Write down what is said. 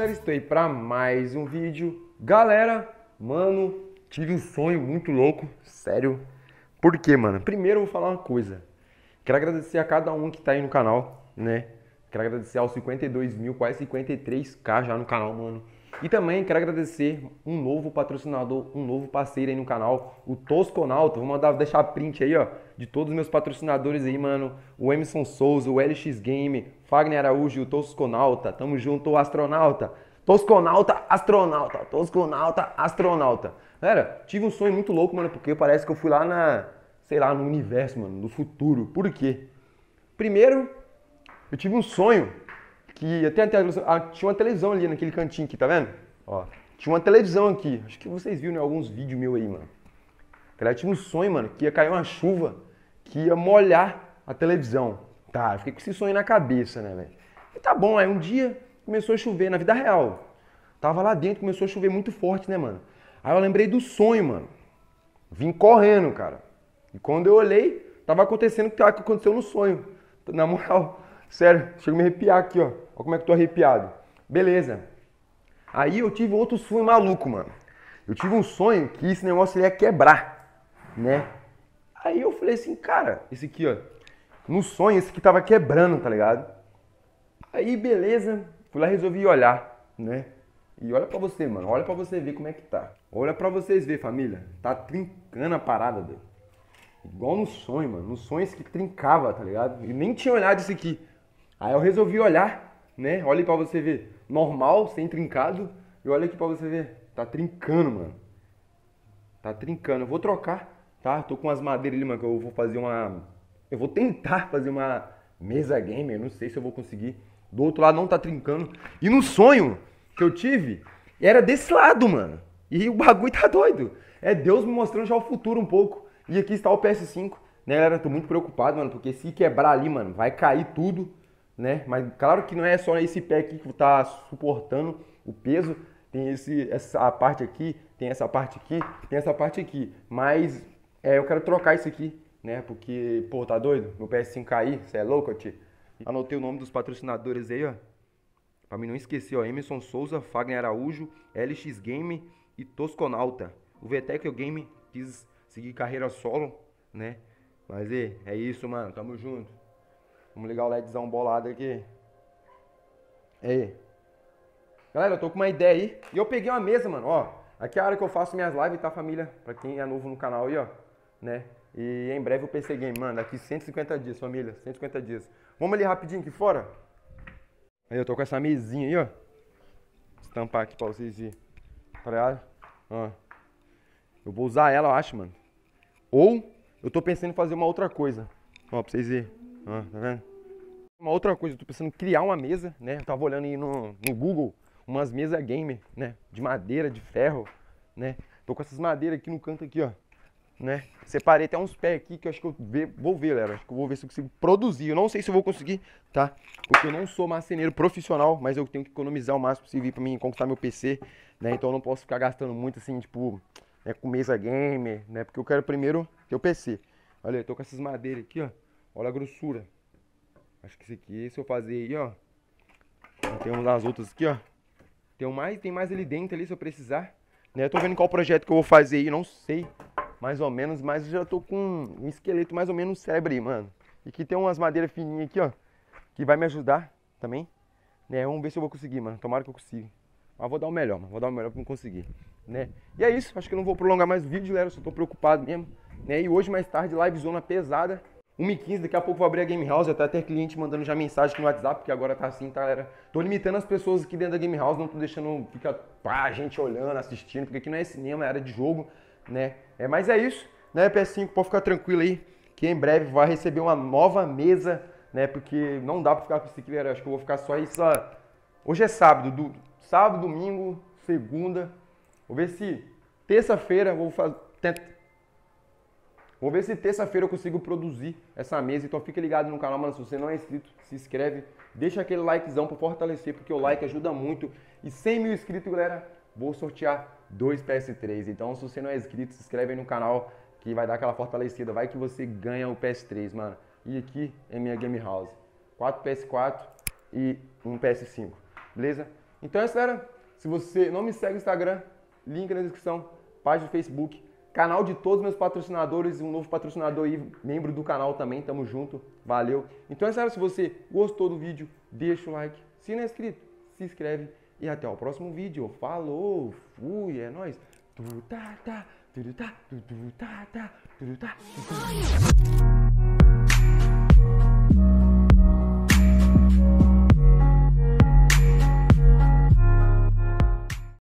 galera, estou aí para mais um vídeo. Galera, mano, tive um sonho muito louco, sério. Por quê, mano? Primeiro eu vou falar uma coisa. Quero agradecer a cada um que está aí no canal, né? Quero agradecer aos 52 mil, quase 53k já no canal, mano. E também quero agradecer um novo patrocinador, um novo parceiro aí no canal, o Tosconauta. Vou mandar deixar print aí, ó, de todos os meus patrocinadores aí, mano. O Emerson Souza, o LX Game, Fagner Araújo, o Tosconauta. Tamo junto, astronauta. Tosconauta, astronauta. Tosconauta, astronauta. Galera, tive um sonho muito louco, mano, porque parece que eu fui lá na, sei lá, no universo, mano, no futuro. Por quê? Primeiro, eu tive um sonho que até ah, tinha uma televisão ali naquele cantinho aqui, tá vendo? Ó, tinha uma televisão aqui. Acho que vocês viram em né, alguns vídeos meu aí, mano. Cara, tinha um sonho, mano, que ia cair uma chuva, que ia molhar a televisão. Tá, eu fiquei com esse sonho na cabeça, né, velho? E tá bom, aí um dia começou a chover, na vida real. Tava lá dentro, começou a chover muito forte, né, mano? Aí eu lembrei do sonho, mano. Vim correndo, cara. E quando eu olhei, tava acontecendo o que aconteceu no sonho. Na moral, Sério, chega a me arrepiar aqui, ó. Olha como é que eu tô arrepiado. Beleza. Aí eu tive outro sonho maluco, mano. Eu tive um sonho que esse negócio ia quebrar, né? Aí eu falei assim, cara, esse aqui, ó. No sonho, esse aqui tava quebrando, tá ligado? Aí, beleza. Fui lá resolvi olhar, né? E olha pra você, mano. Olha pra você ver como é que tá. Olha pra vocês ver, família. Tá trincando a parada, dele, Igual no sonho, mano. No sonho esse trincava, tá ligado? E nem tinha olhado isso aqui. Aí eu resolvi olhar, né? Olha para você ver, normal, sem trincado. E olha aqui para você ver, tá trincando, mano. Tá trincando. Eu vou trocar, tá? Tô com as madeiras ali, mano, que eu vou fazer uma... Eu vou tentar fazer uma mesa gamer, não sei se eu vou conseguir. Do outro lado não tá trincando. E no sonho que eu tive, era desse lado, mano. E o bagulho tá doido. É Deus me mostrando já o futuro um pouco. E aqui está o PS5. Né, galera, tô muito preocupado, mano, porque se quebrar ali, mano, vai cair tudo né? Mas claro que não é só esse pé aqui que está suportando o peso, tem esse, essa parte aqui, tem essa parte aqui, tem essa parte aqui. Mas é, eu quero trocar isso aqui, né? Porque, pô, tá doido? Meu PS5 cair, você é louco, tio? Anotei o nome dos patrocinadores aí, ó. Pra mim não esquecer, ó. Emerson Souza, Fagner Araújo, LX Game e Tosconauta. O VTEC Game quis seguir carreira solo, né? Mas é, é isso, mano. Tamo junto. Vamos ligar o LEDzão bolado aqui. Aí. Galera, eu tô com uma ideia aí. E eu peguei uma mesa, mano, ó. Aqui é a hora que eu faço minhas lives, tá, família? Pra quem é novo no canal aí, ó. Né? E em breve o PC Game, mano. Daqui 150 dias, família. 150 dias. Vamos ali rapidinho aqui fora? Aí eu tô com essa mesinha aí, ó. Estampar aqui pra vocês verem. Tá ligado? Ó. Eu vou usar ela, eu acho, mano. Ou eu tô pensando em fazer uma outra coisa. Ó, pra vocês verem. Ah, tá vendo? Uma outra coisa, eu tô pensando em criar uma mesa, né? Eu tava olhando aí no, no Google umas mesas gamer, né? De madeira, de ferro, né? Tô com essas madeiras aqui no canto aqui, ó. Né? Separei até uns pés aqui que eu acho que eu vou ver, galera. Acho que eu vou ver se eu consigo produzir. Eu não sei se eu vou conseguir, tá? Porque eu não sou marceneiro profissional, mas eu tenho que economizar o máximo possível pra mim conquistar meu PC, né? Então eu não posso ficar gastando muito assim, tipo, né, com mesa gamer, né? Porque eu quero primeiro ter o PC. Olha, eu tô com essas madeiras aqui, ó. Olha a grossura. Acho que esse aqui, se eu fazer aí, ó. Temos das outras aqui, ó. Tem mais, tem mais ali dentro ali, se eu precisar. Né? Eu tô vendo qual projeto que eu vou fazer aí, não sei. Mais ou menos, mas eu já tô com um esqueleto mais ou menos cérebro aí, mano. E que tem umas madeiras fininhas aqui, ó. Que vai me ajudar também. Né? Vamos ver se eu vou conseguir, mano. Tomara que eu consiga. Mas vou dar o melhor, mano. Vou dar o melhor pra eu conseguir. Né? E é isso. Acho que eu não vou prolongar mais o vídeo, galera. Eu só tô preocupado mesmo. Né? E hoje, mais tarde, live zona pesada. 1h15, daqui a pouco vou abrir a Game House, até ter cliente mandando já mensagem no WhatsApp, porque agora tá assim, tá, galera? Tô limitando as pessoas aqui dentro da Game House, não tô deixando ficar pá, a gente olhando, assistindo, porque aqui não é cinema, é área de jogo, né? É, mas é isso, né, PS5, pode ficar tranquilo aí, que em breve vai receber uma nova mesa, né? Porque não dá pra ficar com esse aqui, galera, acho que eu vou ficar só isso, ó. Hoje é sábado, do, sábado, domingo, segunda, vou ver se terça-feira vou fazer Vou ver se terça-feira eu consigo produzir essa mesa. Então fica ligado no canal, mano. Se você não é inscrito, se inscreve. Deixa aquele likezão para fortalecer, porque o like ajuda muito. E 100 mil inscritos, galera, vou sortear dois PS3. Então se você não é inscrito, se inscreve aí no canal que vai dar aquela fortalecida. Vai que você ganha o PS3, mano. E aqui é minha Game House. 4 PS4 e um PS5. Beleza? Então é isso, galera. Se você não me segue no Instagram, link na descrição, página do Facebook Canal de todos meus patrocinadores, um novo patrocinador e membro do canal também, tamo junto, valeu. Então é sério, se você gostou do vídeo, deixa o like. Se não é inscrito, se inscreve e até o próximo vídeo. Falou, fui, é nóis. Tu, tá, tá, tá, tu, tu, tu,